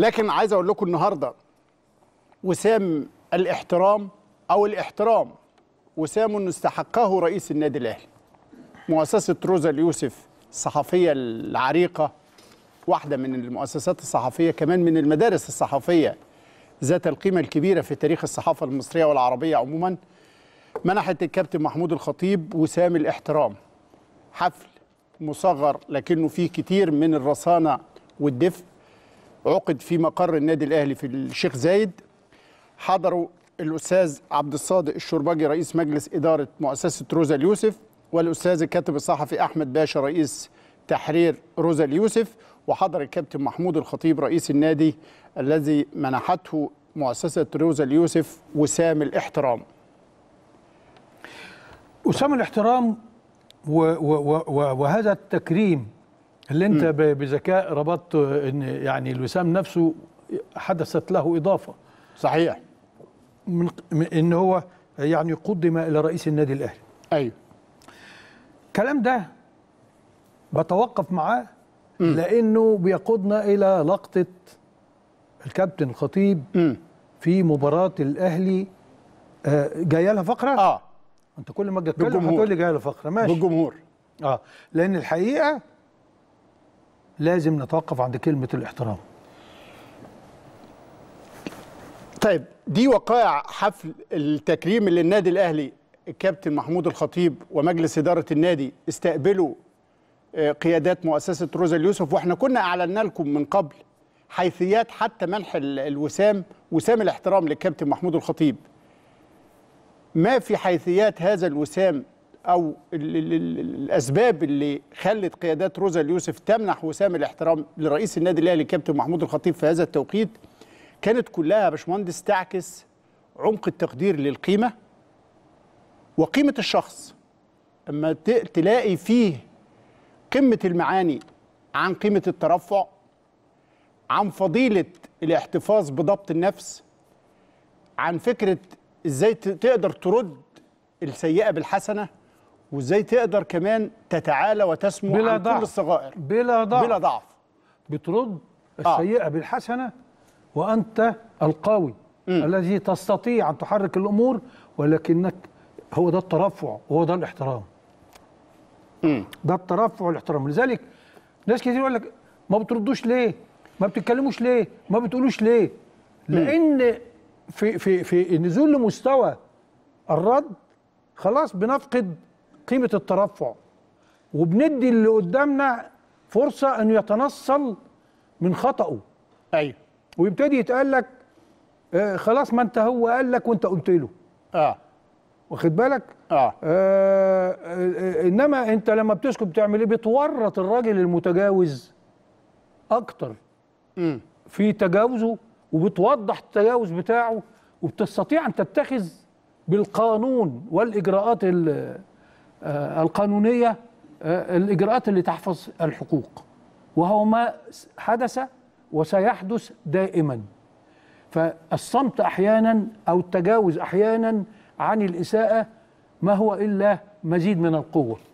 لكن عايز اقول لكم النهارده وسام الاحترام او الاحترام وسام استحقه رئيس النادي الاهلي مؤسسه روزا اليوسف الصحفيه العريقه واحده من المؤسسات الصحفيه كمان من المدارس الصحفيه ذات القيمه الكبيره في تاريخ الصحافه المصريه والعربيه عموما منحت الكابتن محمود الخطيب وسام الاحترام حفل مصغر لكنه فيه كتير من الرصانه والدفء عقد في مقر النادي الاهلي في الشيخ زايد حضروا الاستاذ عبد الصادق الشربجي رئيس مجلس اداره مؤسسه روزا اليوسف والاستاذ الكاتب الصحفي احمد باشا رئيس تحرير روزا اليوسف وحضر الكابتن محمود الخطيب رئيس النادي الذي منحته مؤسسه روزا اليوسف وسام الاحترام وسام الاحترام و و و وهذا التكريم اللي انت بذكاء ربطت ان يعني الوسام نفسه حدثت له اضافه صحيح من ان هو يعني قدم الى رئيس النادي الاهلي ايوه الكلام ده بتوقف معاه م. لانه بيقودنا الى لقطه الكابتن الخطيب م. في مباراه الاهلي آه، جايه لها فقره اه انت كل ما تتكلم هتقول لي جايه لها فقره ماشي بالجمهور اه لان الحقيقه لازم نتوقف عند كلمة الاحترام طيب دي وقائع حفل التكريم اللي النادي الأهلي الكابتن محمود الخطيب ومجلس إدارة النادي استقبلوا آه، قيادات مؤسسة روزا اليوسف وإحنا كنا أعلنا لكم من قبل حيثيات حتى منح الوسام وسام الاحترام للكابتن محمود الخطيب ما في حيثيات هذا الوسام او الاسباب اللي خلت قيادات روزا اليوسف تمنح وسام الاحترام لرئيس النادي الاهلي الكابتن محمود الخطيب في هذا التوقيت كانت كلها يا باشمهندس تعكس عمق التقدير للقيمه وقيمه الشخص اما تلاقي فيه قمه المعاني عن قيمه الترفع عن فضيله الاحتفاظ بضبط النفس عن فكره ازاي تقدر ترد السيئه بالحسنه وازاي تقدر كمان تتعالى وتسمو بلا عن ضعف. كل الصغائر بلا ضعف بلا ضعف بترد آه. السيئه آه. بالحسنه وانت القوي م. الذي تستطيع ان تحرك الامور ولكنك هو ده الترفع وهو ده الاحترام م. ده الترفع والاحترام لذلك ناس كتير يقول لك ما بتردوش ليه ما بتتكلموش ليه ما بتقولوش ليه لان في في في النزول لمستوى الرد خلاص بنفقد قيمه الترفع وبندي اللي قدامنا فرصه انه يتنصل من خطأه ايوه ويبتدي يتقال لك آه خلاص ما انت هو قال لك وانت قلت له اه واخد بالك آه. آه, آه،, آه، انما انت لما بتسكت بتعمل ايه بتورط الراجل المتجاوز اكتر م. في تجاوزه وبتوضح التجاوز بتاعه وبتستطيع ان تتخذ بالقانون والاجراءات اللي آه، القانونية آه، الإجراءات اللي تحفظ الحقوق وهو ما حدث وسيحدث دائما فالصمت أحيانا أو التجاوز أحيانا عن الإساءة ما هو إلا مزيد من القوة